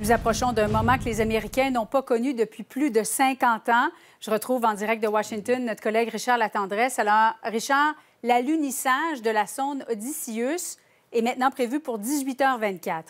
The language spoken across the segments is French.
Nous approchons d'un moment que les Américains n'ont pas connu depuis plus de 50 ans. Je retrouve en direct de Washington notre collègue Richard Latendresse. Alors, Richard, l'alunissage de la sonde Odysseus est maintenant prévu pour 18h24.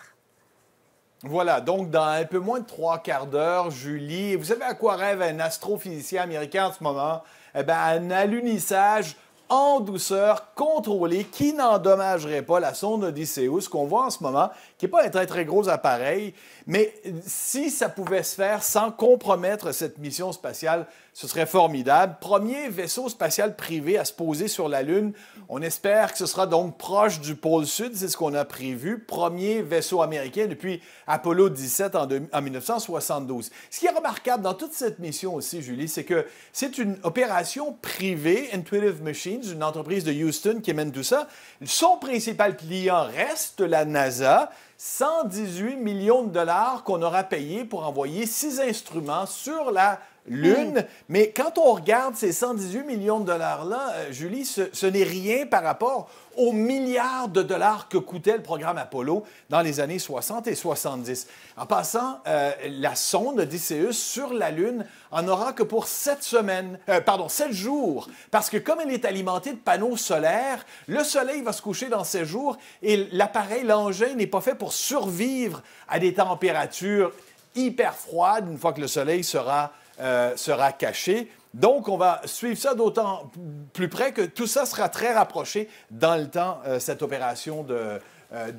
Voilà, donc dans un peu moins de trois quarts d'heure, Julie, vous savez à quoi rêve un astrophysicien américain en ce moment? Eh bien, un alunissage en douceur, contrôlée, qui n'endommagerait pas la sonde Odysseus qu'on voit en ce moment, qui n'est pas un très, très gros appareil, mais si ça pouvait se faire sans compromettre cette mission spatiale ce serait formidable. Premier vaisseau spatial privé à se poser sur la Lune. On espère que ce sera donc proche du pôle Sud, c'est ce qu'on a prévu. Premier vaisseau américain depuis Apollo 17 en, 1972. Ce qui est remarquable dans toute cette mission aussi, Julie, c'est que c'est une opération privée, Intuitive Machines, une entreprise de Houston qui mène tout ça. Son principal client reste la NASA. 118 millions de dollars qu'on aura payés pour envoyer six instruments sur la l'une. Hmm. Mais quand on regarde ces 118 millions de dollars-là, euh, Julie, ce, n'est rien par rapport aux milliards de dollars que coûtait le programme Apollo dans les années 60 et 70. En passant, euh, la sonde d'Iceus sur la Lune en aura que pour sept semaines, euh, pardon, sept jours, parce que comme elle est alimentée de panneaux solaires, le soleil va se coucher dans ces jours et l'appareil, l'engin n'est pas fait pour survivre à des températures hyper froide une fois que le soleil sera, euh, sera caché. Donc, on va suivre ça d'autant plus près que tout ça sera très rapproché dans le temps, euh, cette opération de, euh,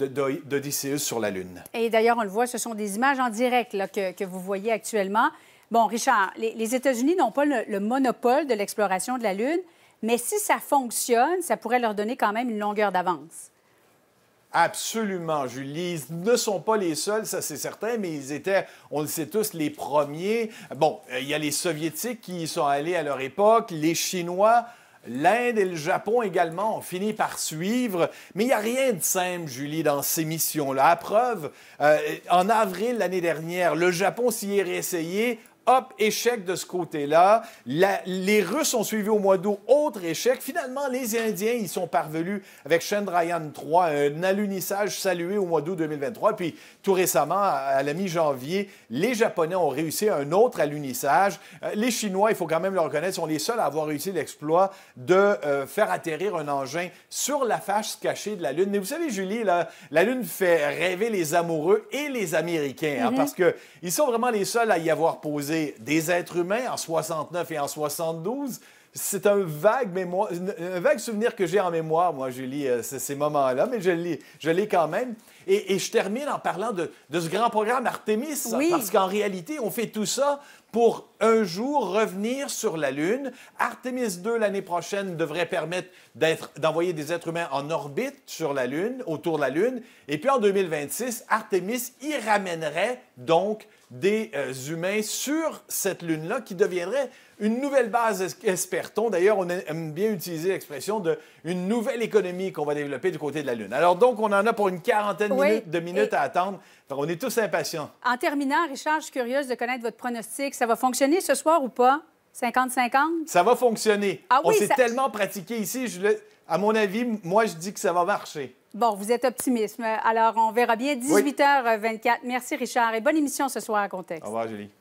d'Odysseus sur la Lune. Et d'ailleurs, on le voit, ce sont des images en direct que, vous voyez actuellement. Bon, Richard, les, États-Unis n'ont pas le, monopole de l'exploration de la Lune, mais si ça fonctionne, ça pourrait leur donner quand même une longueur d'avance. Absolument, Julie. Ils ne sont pas les seuls, ça c'est certain, mais ils étaient, on le sait tous, les premiers. Bon, euh, il y a les Soviétiques qui y sont allés à leur époque, les Chinois. L'Inde et le Japon également ont fini par suivre, mais il n'y a rien de simple, Julie, dans ces missions-là. À preuve, euh, en avril l'année dernière, le Japon s'y est réessayé Hop, échec de ce côté-là. Les Russes ont suivi au mois d'août, autre échec. Finalement, les Indiens, ils sont parvenus avec Chandrayaan 3, un alunissage salué au mois d'août 2023. Puis, tout récemment, à la mi-janvier, les Japonais ont réussi un autre alunissage. Euh, les Chinois, il faut quand même le reconnaître, sont les seuls à avoir réussi l'exploit de euh, faire atterrir un engin sur la face cachée de la Lune. Mais vous savez, Julie, la Lune fait rêver les amoureux et les Américains, hein, mm-hmm. parce que ils parce qu'ils sont vraiment les seuls à y avoir posé des êtres humains en 69 et en 72. C'est un vague vague souvenir que j'ai en mémoire, moi, Julie, euh, ces moments-là, mais je lis je quand même. Et, je termine en parlant de, ce grand programme Artemis, parce qu'en réalité, on fait tout ça pour un jour revenir sur la Lune. Artemis 2 l'année prochaine devrait permettre d'envoyer des êtres humains en orbite sur la Lune, autour de la Lune. Et puis en 2026, Artemis y ramènerait donc des euh, humains sur cette Lune-là qui deviendrait une nouvelle base, espère-t-on. D'ailleurs, on aime bien utiliser l'expression de une nouvelle économie qu'on va développer du côté de la Lune. Alors donc, on en a pour une quarantaine de minutes à attendre. on est tous impatients. En terminant, Richard, je suis curieuse de connaître votre pronostic ça va fonctionner ce soir ou pas? 50-50? Ça va fonctionner. Ah oui, On s'est tellement pratiqué ici. Je À mon avis, moi, je dis que ça va marcher. Bon, vous êtes optimiste. Alors, on verra bien. 18h24. Merci, Richard. Et bonne émission ce soir à Contexte. Au revoir, Julie.